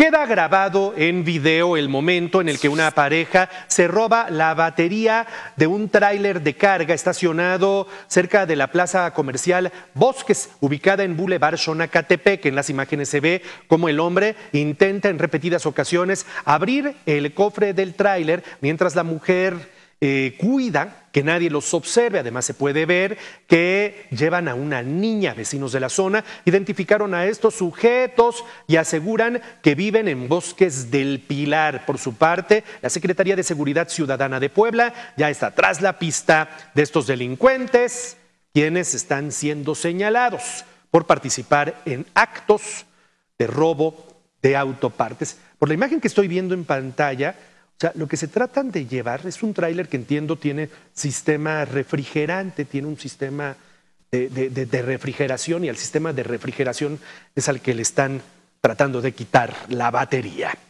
Queda grabado en video el momento en el que una pareja se roba la batería de un tráiler de carga estacionado cerca de la plaza comercial Bosques, ubicada en Boulevard Xonacatepec. En las imágenes se ve cómo el hombre intenta en repetidas ocasiones abrir el cofre del tráiler mientras la mujer eh, cuida, que nadie los observe. Además, se puede ver que llevan a una niña. Vecinos de la zona identificaron a estos sujetos y aseguran que viven en bosques del Pilar. Por su parte, la Secretaría de Seguridad Ciudadana de Puebla ya está tras la pista de estos delincuentes, quienes están siendo señalados por participar en actos de robo de autopartes. Por la imagen que estoy viendo en pantalla, o sea, lo que se tratan de llevar es un tráiler que entiendo tiene sistema refrigerante, tiene un sistema de, refrigeración y al sistema de refrigeración es al que le están tratando de quitar la batería.